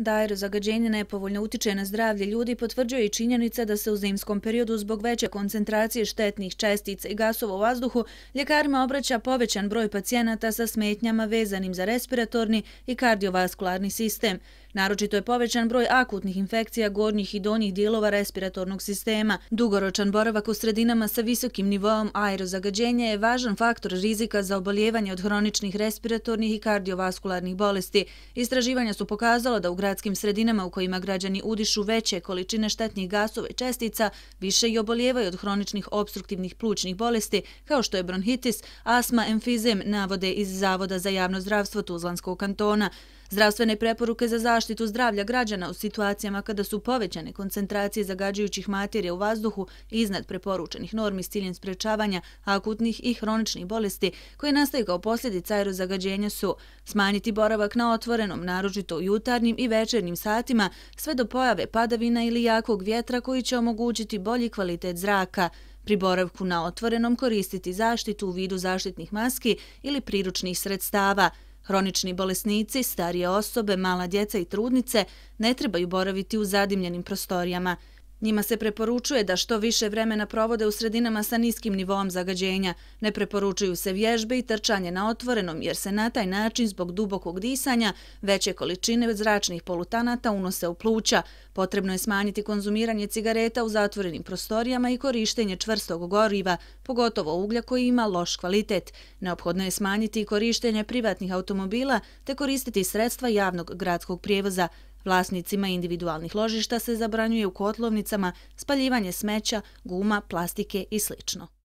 Da aerozagađenje nepovoljno utiče na zdravlje ljudi potvrđuje i činjenica da se u zimskom periodu zbog veće koncentracije štetnih čestica i gasova u vazduhu ljekarima obraća povećan broj pacijenata sa smetnjama vezanim za respiratorni i kardiovaskularni sistem. Naročito je povećan broj akutnih infekcija gornjih i donjih dijelova respiratornog sistema. Dugoročan boravak u sredinama sa visokim nivoom aerozagađenja je važan faktor rizika za oboljevanje od hroničnih respiratornih i kardiovaskularnih bolesti. Istraživanja su pokazala da u gradskim sredinama u kojima građani udišu veće količine štetnih gasove čestica, više i oboljevaju od hroničnih obstruktivnih plućnih bolesti, kao što je bronhitis, asma, emfizem, navode iz Zavoda za javno zdravstvo Tuzlanskog kantona. Zdravstvene preporuke za zaštitu zdravlja građana u situacijama kada su povećane koncentracije zagađajućih materija u vazduhu iznad preporučenih normi s ciljem sprečavanja akutnih i hroničnih bolesti koje nastaju kao posljedica aerozagađenja su smanjiti boravak na otvorenom, naročito u jutarnjim i večernjim satima, sve do pojave padavina ili jakog vjetra koji će omogućiti bolji kvalitet zraka, Pri boravku na otvorenom koristiti zaštitu u vidu zaštitnih maski ili priručnih sredstava – Hronični bolesnici, starije osobe, mala djeca i trudnice ne trebaju boraviti u zadimljenim prostorijama, Njima se preporučuje da što više vremena provode u sredinama sa niskim nivoom zagađenja. Ne preporučuju se vježbe i trčanje na otvorenom, jer se na taj način zbog dubokog disanja veće količine zračnih polutanata unose u pluća. Potrebno je smanjiti konzumiranje cigareta u zatvorenim prostorijama i korištenje čvrstog goriva, pogotovo uglja koji ima loš kvalitet. Neophodno je smanjiti i korištenje privatnih automobila te koristiti sredstva javnog gradskog prijevoza. Vlasnicima individualnih ložišta se zabranjuje u kotlovnicama spaljivanje smeća, guma, plastike i slično.